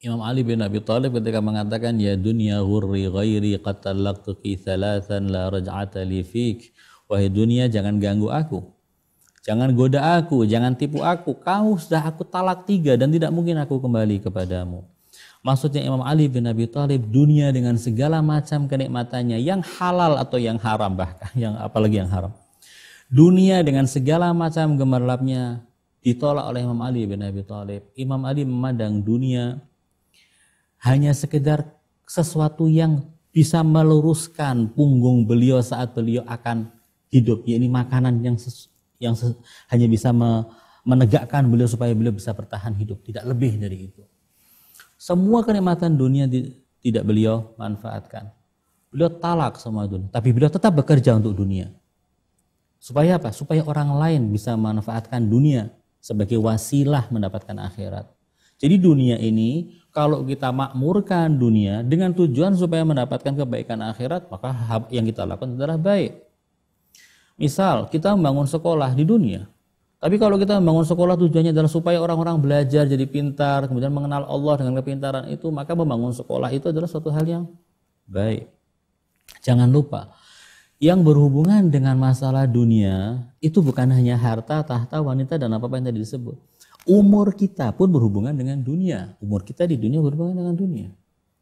Imam Ali bin Abi Thalib ketika mengatakan ya dunia hurri ghairi qad thalathan la raj'ata li fik. Wahai dunia jangan ganggu aku. Jangan goda aku, jangan tipu aku. Kau sudah aku talak tiga dan tidak mungkin aku kembali kepadamu. Maksudnya Imam Ali bin Abi Thalib dunia dengan segala macam kenikmatannya yang halal atau yang haram bahkan yang apalagi yang haram. Dunia dengan segala macam gemerlapnya ditolak oleh Imam Ali bin Abi Thalib. Imam Ali memandang dunia hanya sekedar sesuatu yang bisa meluruskan punggung beliau saat beliau akan hidup. Ya, ini makanan yang ses, yang ses, hanya bisa me, menegakkan beliau supaya beliau bisa bertahan hidup, tidak lebih dari itu. Semua kenikmatan dunia di, tidak beliau manfaatkan. Beliau talak sama dunia, tapi beliau tetap bekerja untuk dunia. Supaya apa? Supaya orang lain bisa manfaatkan dunia sebagai wasilah mendapatkan akhirat. Jadi dunia ini kalau kita makmurkan dunia dengan tujuan supaya mendapatkan kebaikan akhirat, maka yang kita lakukan adalah baik. Misal, kita membangun sekolah di dunia. Tapi kalau kita membangun sekolah tujuannya adalah supaya orang-orang belajar jadi pintar, kemudian mengenal Allah dengan kepintaran itu, maka membangun sekolah itu adalah suatu hal yang baik. Jangan lupa, yang berhubungan dengan masalah dunia itu bukan hanya harta, tahta, wanita, dan apa-apa yang tadi disebut Umur kita pun berhubungan dengan dunia. Umur kita di dunia berhubungan dengan dunia.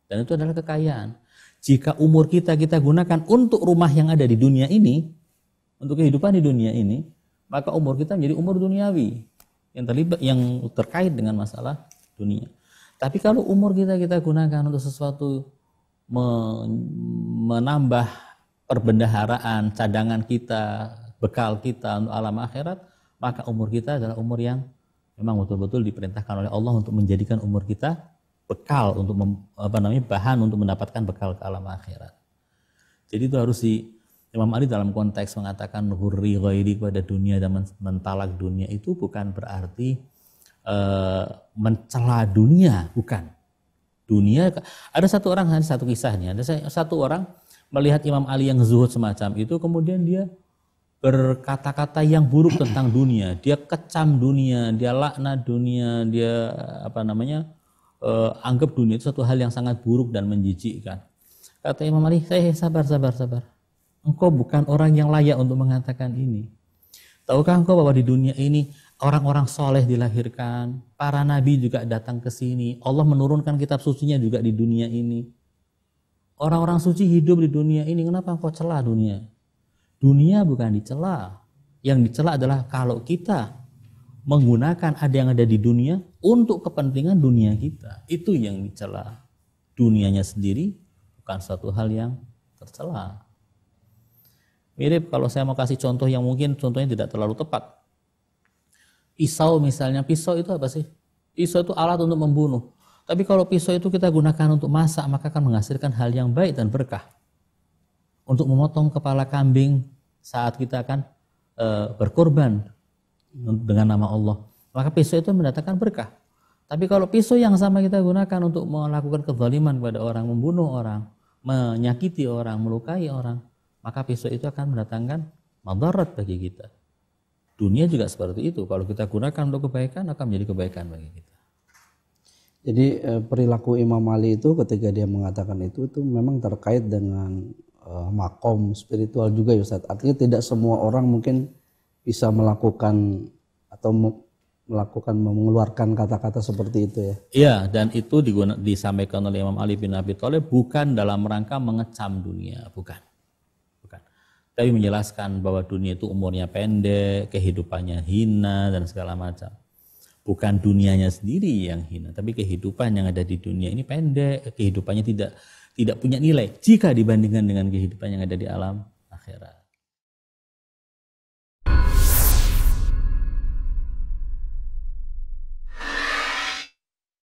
Dan itu adalah kekayaan. Jika umur kita kita gunakan untuk rumah yang ada di dunia ini, untuk kehidupan di dunia ini, maka umur kita menjadi umur duniawi yang terlibat yang terkait dengan masalah dunia. Tapi kalau umur kita kita gunakan untuk sesuatu menambah perbendaharaan cadangan kita, bekal kita untuk alam akhirat, maka umur kita adalah umur yang memang betul-betul diperintahkan oleh Allah untuk menjadikan umur kita bekal untuk mem, apa namanya bahan untuk mendapatkan bekal ke alam akhirat. Jadi itu harus di Imam Ali dalam konteks mengatakan hurri ghairi pada dunia dan mentalak dunia itu bukan berarti e, mencela dunia, bukan. Dunia ada satu orang ada satu kisahnya, ada satu orang melihat Imam Ali yang zuhud semacam itu kemudian dia berkata-kata yang buruk tentang dunia, dia kecam dunia, dia lakna dunia, dia apa namanya uh, anggap dunia itu satu hal yang sangat buruk dan menjijikkan. Kata Imam Ali, saya hey, sabar, sabar, sabar. Engkau bukan orang yang layak untuk mengatakan ini. Tahukah engkau bahwa di dunia ini orang-orang soleh dilahirkan, para nabi juga datang ke sini, Allah menurunkan kitab sucinya juga di dunia ini. Orang-orang suci hidup di dunia ini, kenapa engkau celah dunia? Dunia bukan dicela. Yang dicela adalah kalau kita menggunakan ada yang ada di dunia untuk kepentingan dunia kita. Itu yang dicela. Dunianya sendiri bukan suatu hal yang tercela. Mirip kalau saya mau kasih contoh yang mungkin contohnya tidak terlalu tepat. Pisau misalnya, pisau itu apa sih? Pisau itu alat untuk membunuh. Tapi kalau pisau itu kita gunakan untuk masak, maka akan menghasilkan hal yang baik dan berkah untuk memotong kepala kambing saat kita akan e, berkorban dengan nama Allah. Maka pisau itu mendatangkan berkah. Tapi kalau pisau yang sama kita gunakan untuk melakukan kezaliman kepada orang, membunuh orang, menyakiti orang, melukai orang, maka pisau itu akan mendatangkan madarat bagi kita. Dunia juga seperti itu. Kalau kita gunakan untuk kebaikan, akan menjadi kebaikan bagi kita. Jadi eh, perilaku Imam Ali itu ketika dia mengatakan itu itu memang terkait dengan uh, makom spiritual juga ya Ustaz. Artinya tidak semua orang mungkin bisa melakukan atau melakukan mengeluarkan kata-kata seperti itu ya. Iya, dan itu diguna, disampaikan oleh Imam Ali bin Abi Thalib bukan dalam rangka mengecam dunia, bukan. Bukan. Tapi menjelaskan bahwa dunia itu umurnya pendek, kehidupannya hina dan segala macam. Bukan dunianya sendiri yang hina, tapi kehidupan yang ada di dunia ini pendek, kehidupannya tidak tidak punya nilai jika dibandingkan dengan kehidupan yang ada di alam akhirat.